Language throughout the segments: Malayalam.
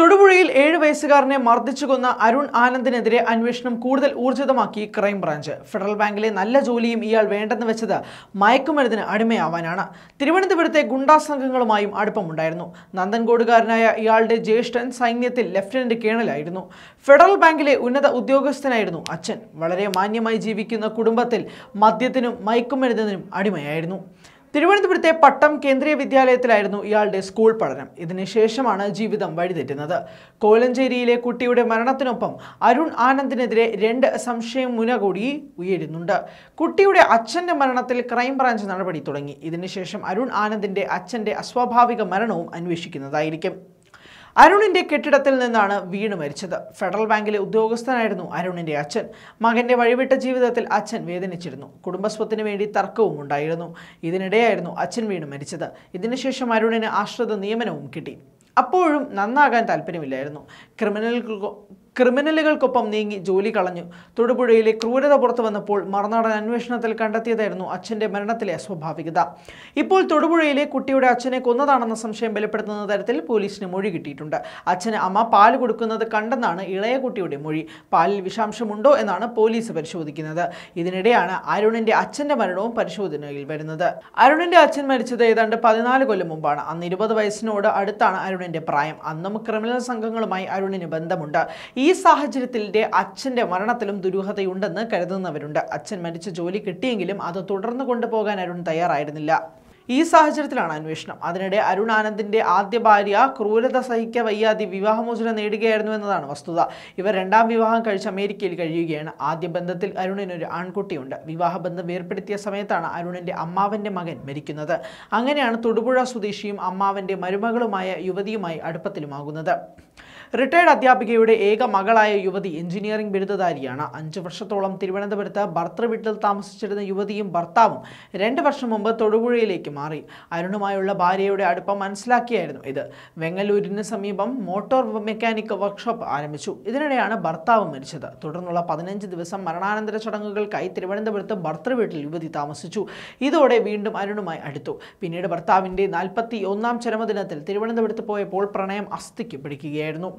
തൊടുപുഴയിൽ ഏഴ് വയസ്സുകാരനെ മർദ്ദിച്ചു കൊന്ന അരുൺ ആനന്ദിനെതിരെ അന്വേഷണം കൂടുതൽ ഊർജിതമാക്കി ക്രൈംബ്രാഞ്ച് ഫെഡറൽ ബാങ്കിലെ നല്ല ജോലിയും ഇയാൾ വേണ്ടെന്ന് വെച്ചത് മയക്കുമരുന്നിന് അടിമയാവാനാണ് തിരുവനന്തപുരത്തെ ഗുണ്ടാ സംഘങ്ങളുമായും അടുപ്പമുണ്ടായിരുന്നു നന്ദൻകോടുകാരനായ ഇയാളുടെ ജ്യേഷ്ഠൻ സൈന്യത്തിൽ ലഫ്റ്റനന്റ് കേണലായിരുന്നു ഫെഡറൽ ബാങ്കിലെ ഉന്നത ഉദ്യോഗസ്ഥനായിരുന്നു അച്ഛൻ വളരെ മാന്യമായി ജീവിക്കുന്ന കുടുംബത്തിൽ മദ്യത്തിനും മയക്കുമരുന്നിനും അടിമയായിരുന്നു തിരുവനന്തപുരത്തെ പട്ടം കേന്ദ്രീയ വിദ്യാലയത്തിലായിരുന്നു ഇയാളുടെ സ്കൂൾ പഠനം ഇതിനുശേഷമാണ് ജീവിതം വഴിതെറ്റുന്നത് കോലഞ്ചേരിയിലെ കുട്ടിയുടെ മരണത്തിനൊപ്പം അരുൺ ആനന്ദിനെതിരെ രണ്ട് സംശയം മുന കൂടി ഉയരുന്നുണ്ട് കുട്ടിയുടെ അച്ഛന്റെ മരണത്തിൽ ക്രൈംബ്രാഞ്ച് നടപടി തുടങ്ങി ഇതിനുശേഷം അരുൺ ആനന്ദിന്റെ അച്ഛന്റെ അസ്വാഭാവിക മരണവും അന്വേഷിക്കുന്നതായിരിക്കും അരുണിന്റെ കെട്ടിടത്തിൽ നിന്നാണ് വീണ് മരിച്ചത് ഫെഡറൽ ബാങ്കിലെ ഉദ്യോഗസ്ഥനായിരുന്നു അരുണിന്റെ അച്ഛൻ മകന്റെ വഴിവിട്ട ജീവിതത്തിൽ അച്ഛൻ വേദനിച്ചിരുന്നു കുടുംബസ്വത്തിന് വേണ്ടി തർക്കവും ഉണ്ടായിരുന്നു ഇതിനിടെയായിരുന്നു അച്ഛൻ വീണ് മരിച്ചത് ഇതിനുശേഷം അരുണിന് ആശ്രിത നിയമനവും കിട്ടി അപ്പോഴും നന്നാകാൻ താല്പര്യമില്ലായിരുന്നു ക്രിമിനൽ ക്രിമിനലുകൾക്കൊപ്പം നീങ്ങി ജോലി കളഞ്ഞു തൊടുപുഴയിലെ ക്രൂരത പുറത്തു വന്നപ്പോൾ മറുനാടൻ അന്വേഷണത്തിൽ കണ്ടെത്തിയതായിരുന്നു അച്ഛൻ്റെ മരണത്തിലെ സ്വാഭാവികത ഇപ്പോൾ തൊടുപുഴയിലെ കുട്ടിയുടെ അച്ഛനെ കൊന്നതാണെന്ന സംശയം ബലപ്പെടുത്തുന്ന തരത്തിൽ പോലീസിന് മൊഴി കിട്ടിയിട്ടുണ്ട് അച്ഛന് അമ്മ പാൽ കൊടുക്കുന്നത് കണ്ടെന്നാണ് ഇളയ കുട്ടിയുടെ മൊഴി പാലിൽ വിഷാംശമുണ്ടോ എന്നാണ് പോലീസ് പരിശോധിക്കുന്നത് ഇതിനിടെയാണ് അരുണിൻ്റെ അച്ഛൻ്റെ മരണവും പരിശോധനയിൽ വരുന്നത് അരുണിൻ്റെ അച്ഛൻ മരിച്ചത് ഏതാണ്ട് പതിനാല് കൊല്ലം മുമ്പാണ് അന്ന് ഇരുപത് വയസ്സിനോട് അടുത്താണ് അരുണിൻ്റെ പ്രായം അന്നും ക്രിമിനൽ സംഘങ്ങളുമായി അരുണിന് ബന്ധമുണ്ട് ഈ ഈ സാഹചര്യത്തിൻ്റെ അച്ഛൻ്റെ മരണത്തിലും ദുരൂഹതയുണ്ടെന്ന് കരുതുന്നവരുണ്ട് അച്ഛൻ മരിച്ച ജോലി കിട്ടിയെങ്കിലും അത് തുടർന്നു കൊണ്ടുപോകാൻ അരുൺ തയ്യാറായിരുന്നില്ല ഈ സാഹചര്യത്തിലാണ് അന്വേഷണം അതിനിടെ അരുൺ ആനന്ദിന്റെ ആദ്യ ഭാര്യ ക്രൂരത സഹിക്ക വയ്യാതെ വിവാഹമോചനം നേടുകയായിരുന്നു എന്നതാണ് വസ്തുത ഇവർ രണ്ടാം വിവാഹം കഴിച്ച് അമേരിക്കയിൽ കഴിയുകയാണ് ആദ്യ ബന്ധത്തിൽ അരുണിന് ഒരു ആൺകുട്ടിയുണ്ട് വിവാഹബന്ധം വേർപ്പെടുത്തിയ സമയത്താണ് അരുണിന്റെ അമ്മാവന്റെ മകൻ മരിക്കുന്നത് അങ്ങനെയാണ് തൊടുപുഴ സ്വദേശിയും അമ്മാവന്റെ മരുമകളുമായ യുവതിയുമായി അടുപ്പത്തിലുമാകുന്നത് റിട്ടയർഡ് അധ്യാപികയുടെ ഏക മകളായ യുവതി എഞ്ചിനീയറിംഗ് ബിരുദധാരിയാണ് അഞ്ച് വർഷത്തോളം തിരുവനന്തപുരത്ത് ഭർത്തൃവീട്ടിൽ താമസിച്ചിരുന്ന യുവതിയും ഭർത്താവും രണ്ട് വർഷം മുമ്പ് തൊടുപുഴയിലേക്ക് മാറി അരുണുമായുള്ള ഭാര്യയുടെ അടുപ്പം മനസ്സിലാക്കിയായിരുന്നു ഇത് വെങ്ങലൂരിന് സമീപം മോട്ടോർ മെക്കാനിക് വർക്ക്ഷോപ്പ് ആരംഭിച്ചു ഇതിനിടെയാണ് ഭർത്താവ് മരിച്ചത് തുടർന്നുള്ള പതിനഞ്ച് ദിവസം മരണാനന്തര ചടങ്ങുകൾക്കായി തിരുവനന്തപുരത്ത് ഭർത്തൃവീട്ടിൽ യുവതി താമസിച്ചു ഇതോടെ വീണ്ടും അരുണുമായി അടുത്തു പിന്നീട് ഭർത്താവിന്റെ നാൽപ്പത്തി ഒന്നാം ചരമദിനത്തിൽ തിരുവനന്തപുരത്ത് പോയപ്പോൾ പ്രണയം അസ്ഥിക്ക് പിടിക്കുകയായിരുന്നു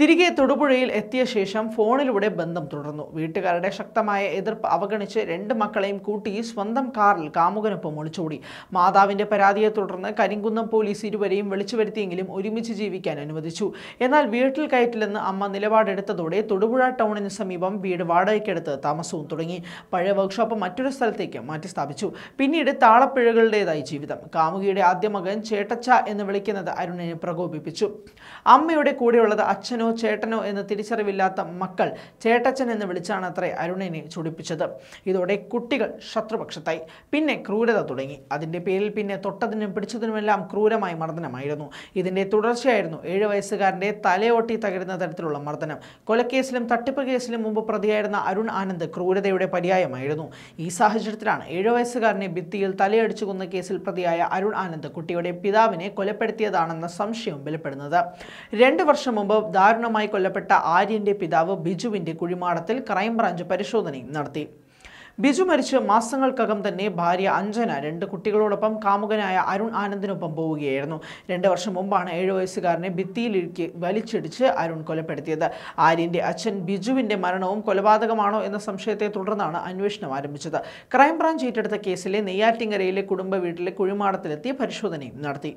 തിരികെ തൊടുപുഴയിൽ എത്തിയ ശേഷം ഫോണിലൂടെ ബന്ധം തുടർന്നു വീട്ടുകാരുടെ ശക്തമായ എതിർപ്പ് അവഗണിച്ച് രണ്ട് മക്കളെയും കൂട്ടി സ്വന്തം കാറിൽ കാമുകനൊപ്പം ഒളിച്ചോടി മാതാവിന്റെ പരാതിയെ തുടർന്ന് കരിങ്കുന്നം പോലീസ് ഇരുവരെയും വിളിച്ചു വരുത്തിയെങ്കിലും ഒരുമിച്ച് ജീവിക്കാൻ അനുവദിച്ചു എന്നാൽ വീട്ടിൽ കയറ്റില്ലെന്ന് അമ്മ നിലപാടെടുത്തതോടെ തൊടുപുഴ ടൗണിന് സമീപം വീട് വാടകയ്ക്കെടുത്ത് താമസവും തുടങ്ങി പഴയ വർക്ക്ഷോപ്പ് മറ്റൊരു സ്ഥലത്തേക്ക് മാറ്റി സ്ഥാപിച്ചു പിന്നീട് താളപ്പിഴകളുടേതായി ജീവിതം കാമുകിയുടെ ആദ്യ മകൻ ചേട്ടച്ച എന്ന് വിളിക്കുന്നത് അരുണിനെ പ്രകോപിപ്പിച്ചു അമ്മയുടെ കൂടെയുള്ളത് അച്ഛനോ അച്ഛനോ ചേട്ടനോ എന്ന് തിരിച്ചറിവില്ലാത്ത മക്കൾ ചേട്ടച്ചൻ എന്ന് വിളിച്ചാണ് അത്രേ അരുണിനെ ചൊടിപ്പിച്ചത് ഇതോടെ കുട്ടികൾ ശത്രുപക്ഷത്തായി പിന്നെ ക്രൂരത തുടങ്ങി അതിൻ്റെ പേരിൽ പിന്നെ തൊട്ടതിനും പിടിച്ചതിനുമെല്ലാം ക്രൂരമായ മർദ്ദനമായിരുന്നു ഇതിൻ്റെ തുടർച്ചയായിരുന്നു ഏഴ് വയസ്സുകാരൻ്റെ തലയോട്ടി തകരുന്ന തരത്തിലുള്ള മർദ്ദനം കൊലക്കേസിലും തട്ടിപ്പ് കേസിലും മുമ്പ് പ്രതിയായിരുന്ന അരുൺ ആനന്ദ് ക്രൂരതയുടെ പര്യായമായിരുന്നു ഈ സാഹചര്യത്തിലാണ് ഏഴ് വയസ്സുകാരനെ ഭിത്തിയിൽ തലയടിച്ചു കൊന്ന കേസിൽ പ്രതിയായ അരുൺ ആനന്ദ് കുട്ടിയുടെ പിതാവിനെ കൊലപ്പെടുത്തിയതാണെന്ന സംശയം വെളിപ്പെടുന്നത് രണ്ട് വർഷം മുമ്പ് ദാരുൺ ദാരുണമായി കൊല്ലപ്പെട്ട ആര്യന്റെ പിതാവ് ബിജുവിന്റെ കുഴിമാടത്തിൽ ക്രൈംബ്രാഞ്ച് പരിശോധനയും നടത്തി ബിജു മരിച്ച് മാസങ്ങൾക്കകം തന്നെ ഭാര്യ അഞ്ജന രണ്ട് കുട്ടികളോടൊപ്പം കാമുകനായ അരുൺ ആനന്ദിനൊപ്പം പോവുകയായിരുന്നു രണ്ട് വർഷം മുമ്പാണ് ഏഴു വയസ്സുകാരനെ ഭിത്തിയിലിരുക്കി വലിച്ചിടിച്ച് അരുൺ കൊലപ്പെടുത്തിയത് ആര്യന്റെ അച്ഛൻ ബിജുവിന്റെ മരണവും കൊലപാതകമാണോ എന്ന സംശയത്തെ തുടർന്നാണ് അന്വേഷണം ആരംഭിച്ചത് ക്രൈംബ്രാഞ്ച് ഏറ്റെടുത്ത കേസിലെ നെയ്യാറ്റിങ്കരയിലെ കുടുംബ വീട്ടിലെ കുഴിമാടത്തിലെത്തി പരിശോധനയും നടത്തി